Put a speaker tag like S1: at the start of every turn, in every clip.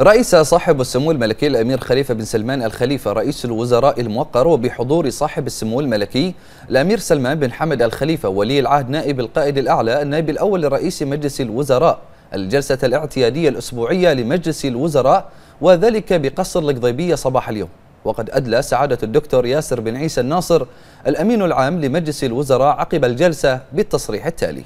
S1: رئيس صاحب السمو الملكي الأمير خليفة بن سلمان الخليفة رئيس الوزراء الموقر وبحضور صاحب السمو الملكي الأمير سلمان بن حمد الخليفة ولي العهد نائب القائد الأعلى النائب الأول لرئيس مجلس الوزراء الجلسة الاعتيادية الأسبوعية لمجلس الوزراء وذلك بقصر القضيبية صباح اليوم وقد أدلى سعادة الدكتور ياسر بن عيسى الناصر الأمين العام لمجلس الوزراء عقب الجلسة بالتصريح التالي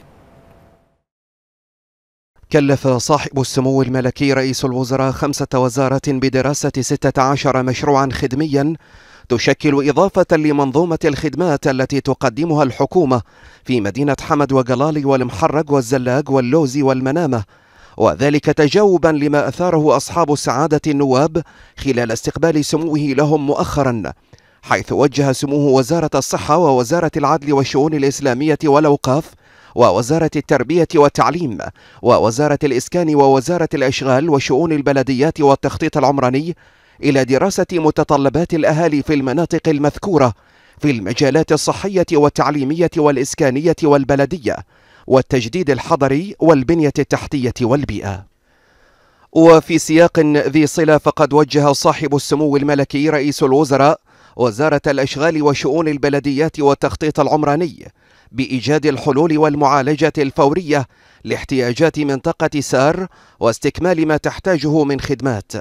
S1: كلف صاحب السمو الملكي رئيس الوزراء خمسة وزارات بدراسة 16 مشروعا خدميا تشكل إضافة لمنظومة الخدمات التي تقدمها الحكومة في مدينة حمد وجلالي والمحرق والزلاق واللوزي والمنامة وذلك تجاوبا لما أثاره أصحاب السعادة النواب خلال استقبال سموه لهم مؤخرا حيث وجه سموه وزارة الصحة ووزارة العدل والشؤون الإسلامية والأوقاف ووزارة التربية والتعليم ووزارة الإسكان ووزارة الإشغال وشؤون البلديات والتخطيط العمراني إلى دراسة متطلبات الأهالي في المناطق المذكورة في المجالات الصحية والتعليمية والإسكانية والبلدية والتجديد الحضري والبنية التحتية والبيئة وفي سياق ذي صلة فقد وجه صاحب السمو الملكي رئيس الوزراء وزارة الأشغال وشؤون البلديات والتخطيط العمراني بإيجاد الحلول والمعالجة الفورية لاحتياجات منطقة سار واستكمال ما تحتاجه من خدمات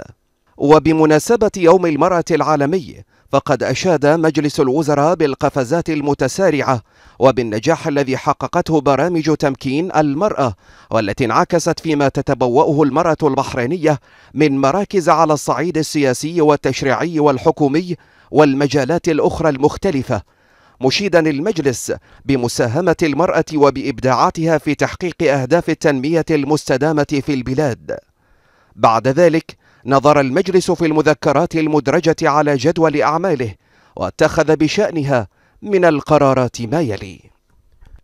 S1: وبمناسبة يوم المرأة العالمي فقد أشاد مجلس الوزراء بالقفزات المتسارعة وبالنجاح الذي حققته برامج تمكين المرأة والتي انعكست فيما تتبوأه المرأة البحرينية من مراكز على الصعيد السياسي والتشريعي والحكومي والمجالات الأخرى المختلفة مشيدا المجلس بمساهمة المرأة وبإبداعاتها في تحقيق أهداف التنمية المستدامة في البلاد بعد ذلك نظر المجلس في المذكرات المدرجة على جدول أعماله واتخذ بشأنها من القرارات ما يلي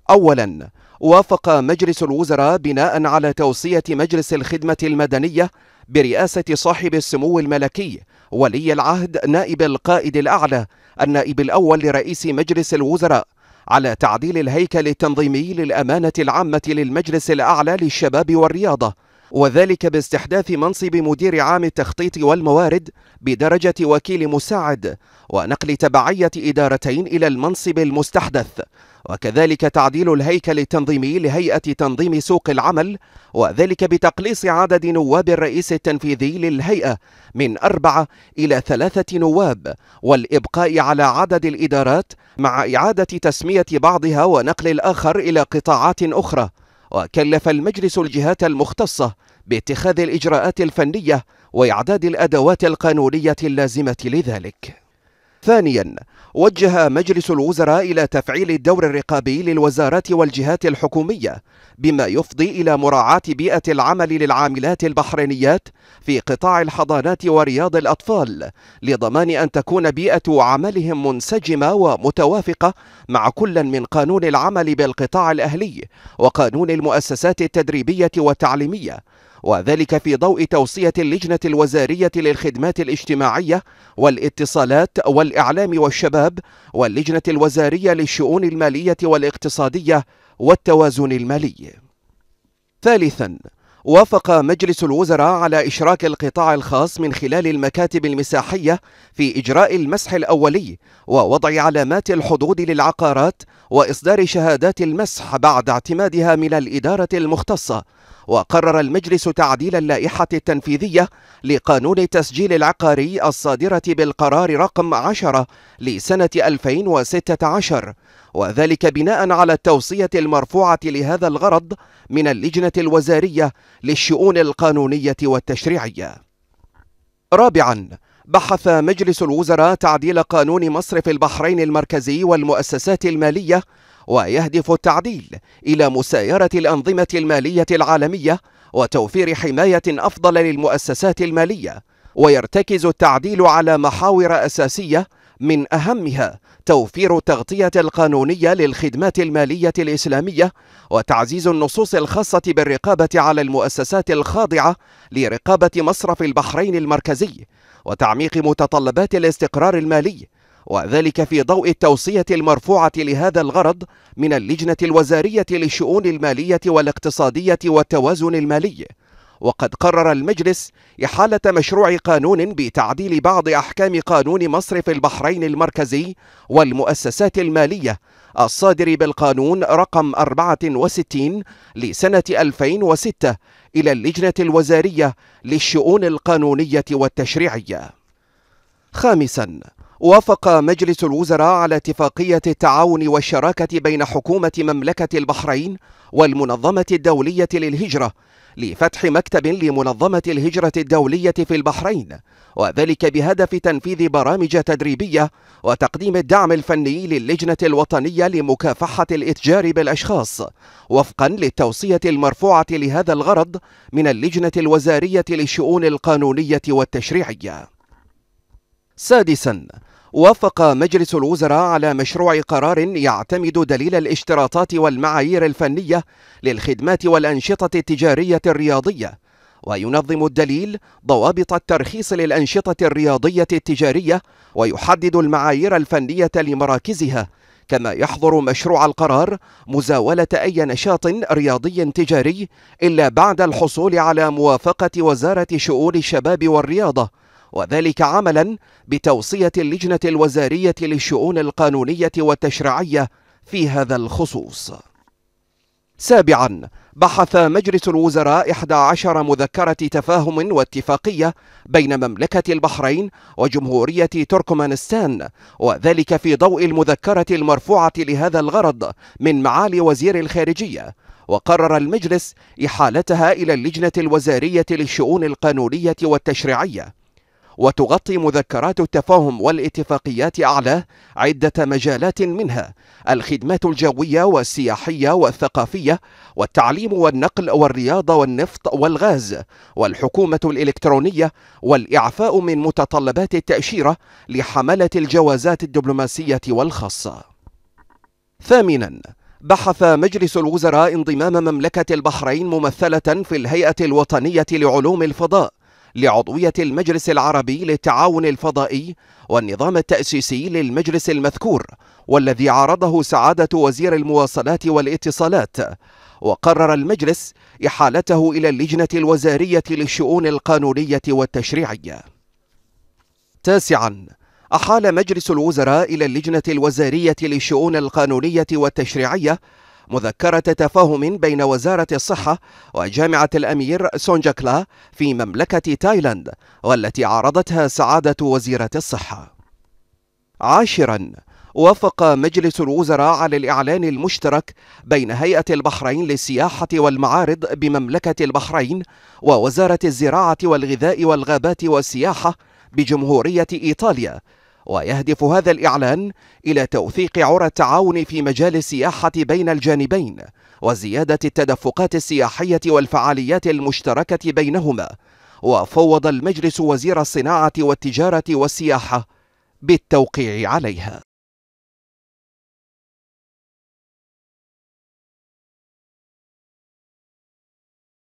S1: أولاً وافق مجلس الوزراء بناء على توصية مجلس الخدمة المدنية برئاسة صاحب السمو الملكي ولي العهد نائب القائد الأعلى النائب الأول لرئيس مجلس الوزراء على تعديل الهيكل التنظيمي للأمانة العامة للمجلس الأعلى للشباب والرياضة وذلك باستحداث منصب مدير عام التخطيط والموارد بدرجة وكيل مساعد ونقل تبعية إدارتين إلى المنصب المستحدث وكذلك تعديل الهيكل التنظيمي لهيئة تنظيم سوق العمل وذلك بتقليص عدد نواب الرئيس التنفيذي للهيئة من أربعة إلى ثلاثة نواب والإبقاء على عدد الإدارات مع إعادة تسمية بعضها ونقل الآخر إلى قطاعات أخرى وكلف المجلس الجهات المختصة باتخاذ الإجراءات الفنية وإعداد الأدوات القانونية اللازمة لذلك ثانيا وجه مجلس الوزراء إلى تفعيل الدور الرقابي للوزارات والجهات الحكومية بما يفضي إلى مراعاة بيئة العمل للعاملات البحرينيات في قطاع الحضانات ورياض الأطفال لضمان أن تكون بيئة عملهم منسجمة ومتوافقة مع كل من قانون العمل بالقطاع الأهلي وقانون المؤسسات التدريبية والتعليمية وذلك في ضوء توصية اللجنة الوزارية للخدمات الاجتماعية والاتصالات والإعلام والشباب واللجنة الوزارية للشؤون المالية والاقتصادية والتوازن المالي. ثالثاً وافق مجلس الوزراء على إشراك القطاع الخاص من خلال المكاتب المساحية في إجراء المسح الأولي ووضع علامات الحدود للعقارات وإصدار شهادات المسح بعد اعتمادها من الإدارة المختصة وقرر المجلس تعديل اللائحة التنفيذية لقانون التسجيل العقاري الصادرة بالقرار رقم 10 لسنة 2016 وذلك بناء على التوصية المرفوعة لهذا الغرض من اللجنة الوزارية للشؤون القانونية والتشريعية رابعاً بحث مجلس الوزراء تعديل قانون مصرف البحرين المركزي والمؤسسات المالية ويهدف التعديل إلى مسايرة الأنظمة المالية العالمية وتوفير حماية أفضل للمؤسسات المالية ويرتكز التعديل على محاور أساسية من أهمها توفير التغطية القانونية للخدمات المالية الإسلامية وتعزيز النصوص الخاصة بالرقابة على المؤسسات الخاضعة لرقابة مصرف البحرين المركزي وتعميق متطلبات الاستقرار المالي وذلك في ضوء التوصية المرفوعة لهذا الغرض من اللجنة الوزارية للشؤون المالية والاقتصادية والتوازن المالي وقد قرر المجلس إحالة مشروع قانون بتعديل بعض أحكام قانون مصرف البحرين المركزي والمؤسسات المالية الصادر بالقانون رقم 64 لسنة 2006 إلى اللجنة الوزارية للشؤون القانونية والتشريعية. خامساً وافق مجلس الوزراء على اتفاقية التعاون والشراكة بين حكومة مملكة البحرين والمنظمة الدولية للهجرة لفتح مكتب لمنظمة الهجرة الدولية في البحرين وذلك بهدف تنفيذ برامج تدريبية وتقديم الدعم الفني للجنة الوطنية لمكافحة الإتجار بالأشخاص وفقا للتوصية المرفوعة لهذا الغرض من اللجنة الوزارية للشؤون القانونية والتشريعية سادسا وافق مجلس الوزراء على مشروع قرار يعتمد دليل الاشتراطات والمعايير الفنية للخدمات والأنشطة التجارية الرياضية وينظم الدليل ضوابط الترخيص للأنشطة الرياضية التجارية ويحدد المعايير الفنية لمراكزها كما يحظر مشروع القرار مزاولة أي نشاط رياضي تجاري إلا بعد الحصول على موافقة وزارة شؤون الشباب والرياضة وذلك عملا بتوصية اللجنة الوزارية للشؤون القانونية والتشريعية في هذا الخصوص سابعا بحث مجلس الوزراء 11 مذكرة تفاهم واتفاقية بين مملكة البحرين وجمهورية تركمانستان وذلك في ضوء المذكرة المرفوعة لهذا الغرض من معالي وزير الخارجية وقرر المجلس إحالتها إلى اللجنة الوزارية للشؤون القانونية والتشريعية وتغطي مذكرات التفاهم والاتفاقيات أعلاه عدة مجالات منها الخدمات الجوية والسياحية والثقافية والتعليم والنقل والرياضة والنفط والغاز والحكومة الإلكترونية والإعفاء من متطلبات التأشيرة لحملة الجوازات الدبلوماسية والخاصة. ثامناً بحث مجلس الوزراء انضمام مملكة البحرين ممثلة في الهيئة الوطنية لعلوم الفضاء لعضوية المجلس العربي للتعاون الفضائي والنظام التأسيسي للمجلس المذكور والذي عرضه سعادة وزير المواصلات والاتصالات وقرر المجلس إحالته إلى اللجنة الوزارية للشؤون القانونية والتشريعية تاسعاً أحال مجلس الوزراء إلى اللجنة الوزارية للشؤون القانونية والتشريعية مذكرة تفاهم بين وزارة الصحة وجامعة الأمير سونجاكلا في مملكة تايلاند والتي عرضتها سعادة وزيرة الصحة. عاشراً وافق مجلس الوزراء على الإعلان المشترك بين هيئة البحرين للسياحة والمعارض بمملكة البحرين ووزارة الزراعة والغذاء والغابات والسياحة بجمهورية إيطاليا ويهدف هذا الإعلان إلى توثيق عرى التعاون في مجال السياحة بين الجانبين وزيادة التدفقات السياحية والفعاليات المشتركة بينهما وفوض المجلس وزير الصناعة والتجارة والسياحة بالتوقيع عليها